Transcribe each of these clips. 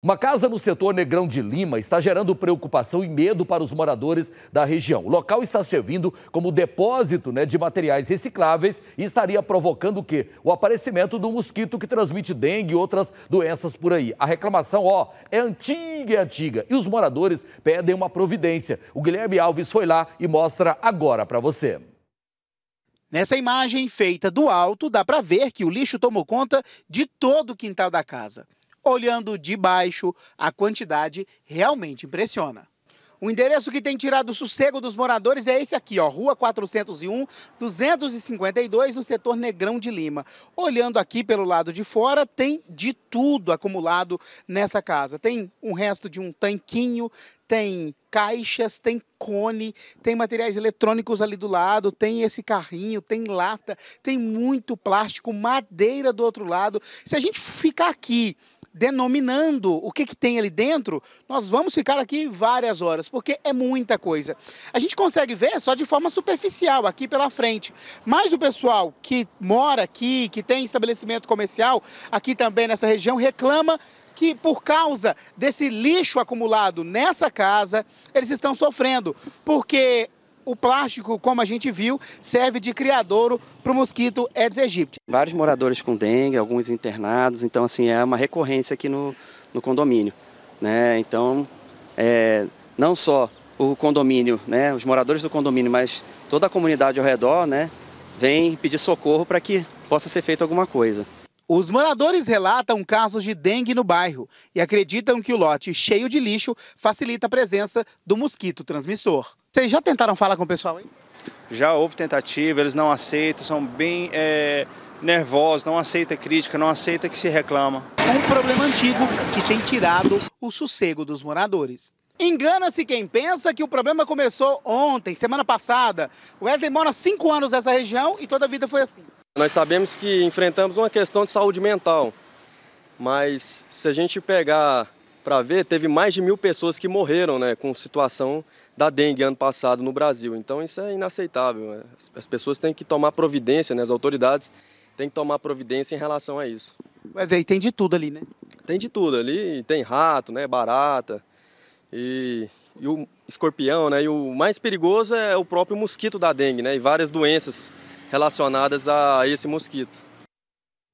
Uma casa no setor Negrão de Lima está gerando preocupação e medo para os moradores da região. O local está servindo como depósito né, de materiais recicláveis e estaria provocando o quê? O aparecimento do mosquito que transmite dengue e outras doenças por aí. A reclamação, ó, é antiga, é antiga. E os moradores pedem uma providência. O Guilherme Alves foi lá e mostra agora para você. Nessa imagem feita do alto, dá para ver que o lixo tomou conta de todo o quintal da casa. Olhando de baixo, a quantidade realmente impressiona. O endereço que tem tirado o sossego dos moradores é esse aqui, ó, Rua 401, 252, no setor Negrão de Lima. Olhando aqui pelo lado de fora, tem de tudo acumulado nessa casa. Tem um resto de um tanquinho, tem caixas, tem cone, tem materiais eletrônicos ali do lado, tem esse carrinho, tem lata, tem muito plástico, madeira do outro lado. Se a gente ficar aqui denominando o que, que tem ali dentro, nós vamos ficar aqui várias horas, porque é muita coisa. A gente consegue ver só de forma superficial aqui pela frente, mas o pessoal que mora aqui, que tem estabelecimento comercial aqui também nessa região, reclama que por causa desse lixo acumulado nessa casa, eles estão sofrendo, porque o plástico, como a gente viu, serve de criadouro para o mosquito Aedes aegypti. Vários moradores com dengue, alguns internados, então assim é uma recorrência aqui no, no condomínio. Né? Então, é, não só o condomínio, né, os moradores do condomínio, mas toda a comunidade ao redor, né, vem pedir socorro para que possa ser feita alguma coisa. Os moradores relatam casos de dengue no bairro e acreditam que o lote cheio de lixo facilita a presença do mosquito transmissor. Vocês já tentaram falar com o pessoal aí? Já houve tentativa, eles não aceitam, são bem é, nervosos, não aceita crítica, não aceita que se reclama. Um problema antigo que tem tirado o sossego dos moradores. Engana-se quem pensa que o problema começou ontem, semana passada. O Wesley mora cinco anos nessa região e toda a vida foi assim. Nós sabemos que enfrentamos uma questão de saúde mental, mas se a gente pegar para ver, teve mais de mil pessoas que morreram né, com situação da dengue ano passado no Brasil. Então isso é inaceitável. Né? As pessoas têm que tomar providência, né? as autoridades têm que tomar providência em relação a isso. Mas aí tem de tudo ali, né? Tem de tudo ali, tem rato, né, barata, e, e, o escorpião, né? E o mais perigoso é o próprio mosquito da dengue, né? E várias doenças relacionadas a esse mosquito.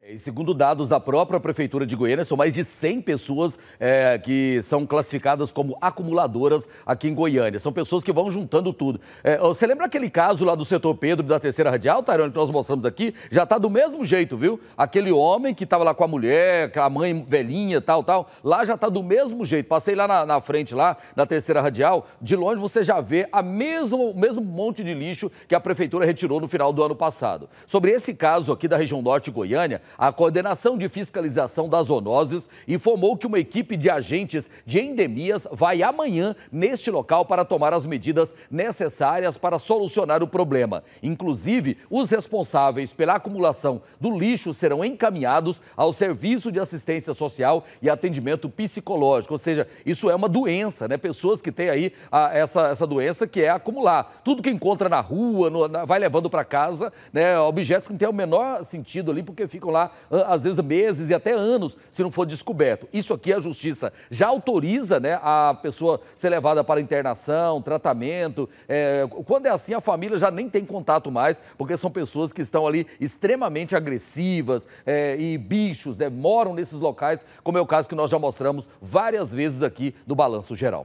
É, e segundo dados da própria Prefeitura de Goiânia, são mais de 100 pessoas é, que são classificadas como acumuladoras aqui em Goiânia. São pessoas que vão juntando tudo. É, você lembra aquele caso lá do setor Pedro da terceira radial, Tarone, que nós mostramos aqui? Já está do mesmo jeito, viu? Aquele homem que estava lá com a mulher, com a mãe velhinha, tal, tal. Lá já está do mesmo jeito. Passei lá na, na, frente, lá na terceira radial. De longe você já vê a mesmo, o mesmo monte de lixo que a Prefeitura retirou no final do ano passado. Sobre esse caso aqui da região norte de Goiânia... A coordenação de fiscalização das zoonoses informou que uma equipe de agentes de endemias vai amanhã neste local para tomar as medidas necessárias para solucionar o problema. Inclusive, os responsáveis pela acumulação do lixo serão encaminhados ao Serviço de Assistência Social e Atendimento Psicológico. Ou seja, isso é uma doença, né? Pessoas que têm aí a, essa, essa doença que é acumular. Tudo que encontra na rua, no, na, vai levando para casa, né? Objetos que não têm o menor sentido ali, porque ficam lá levar, às vezes, meses e até anos se não for descoberto. Isso aqui a justiça já autoriza né, a pessoa ser levada para internação, tratamento. É, quando é assim, a família já nem tem contato mais, porque são pessoas que estão ali extremamente agressivas é, e bichos, né, moram nesses locais, como é o caso que nós já mostramos várias vezes aqui no Balanço Geral.